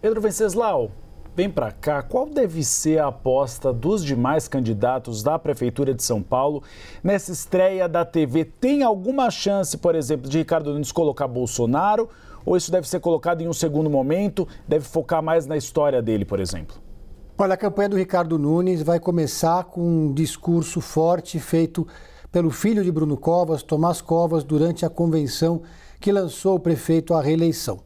Pedro Venceslau, vem para cá. Qual deve ser a aposta dos demais candidatos da Prefeitura de São Paulo nessa estreia da TV? Tem alguma chance, por exemplo, de Ricardo Nunes colocar Bolsonaro? Ou isso deve ser colocado em um segundo momento? Deve focar mais na história dele, por exemplo? Olha, a campanha do Ricardo Nunes vai começar com um discurso forte feito pelo filho de Bruno Covas, Tomás Covas, durante a convenção que lançou o prefeito à reeleição.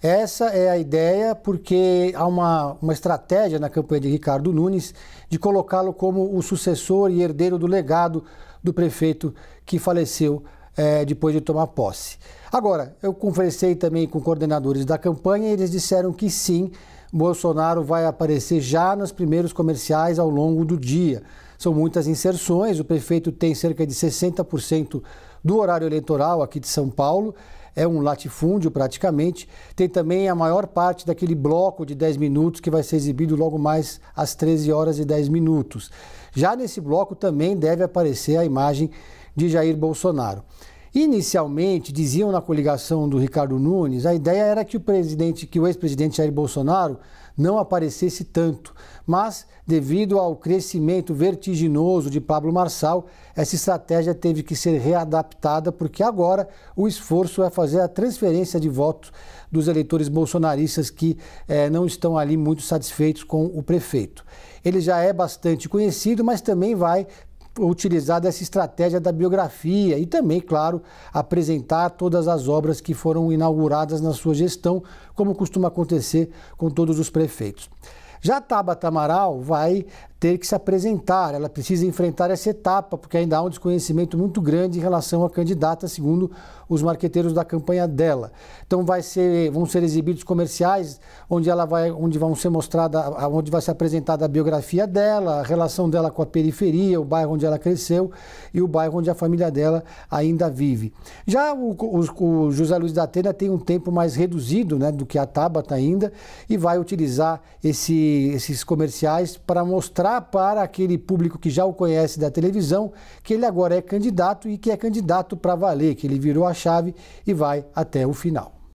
Essa é a ideia, porque há uma, uma estratégia na campanha de Ricardo Nunes de colocá-lo como o sucessor e herdeiro do legado do prefeito que faleceu é, depois de tomar posse. Agora, eu conversei também com coordenadores da campanha e eles disseram que sim, Bolsonaro vai aparecer já nos primeiros comerciais ao longo do dia. São muitas inserções, o prefeito tem cerca de 60% do horário eleitoral aqui de São Paulo é um latifúndio praticamente. Tem também a maior parte daquele bloco de 10 minutos que vai ser exibido logo mais às 13 horas e 10 minutos. Já nesse bloco também deve aparecer a imagem de Jair Bolsonaro. Inicialmente, diziam na coligação do Ricardo Nunes, a ideia era que o presidente, que o ex-presidente Jair Bolsonaro não aparecesse tanto, mas devido ao crescimento vertiginoso de Pablo Marçal, essa estratégia teve que ser readaptada porque agora o esforço é fazer a transferência de votos dos eleitores bolsonaristas que eh, não estão ali muito satisfeitos com o prefeito. Ele já é bastante conhecido, mas também vai utilizada essa estratégia da biografia e também, claro, apresentar todas as obras que foram inauguradas na sua gestão, como costuma acontecer com todos os prefeitos. Já a Tabata Amaral vai ter que se apresentar, ela precisa enfrentar essa etapa, porque ainda há um desconhecimento muito grande em relação à candidata, segundo os marqueteiros da campanha dela. Então vai ser, vão ser exibidos comerciais onde ela vai, onde vão ser mostrada, onde vai ser apresentada a biografia dela, a relação dela com a periferia, o bairro onde ela cresceu e o bairro onde a família dela ainda vive. Já o, o, o José Luiz da Atena tem um tempo mais reduzido, né, do que a Tabata ainda e vai utilizar esse esses comerciais para mostrar para aquele público que já o conhece da televisão que ele agora é candidato e que é candidato para valer, que ele virou a chave e vai até o final.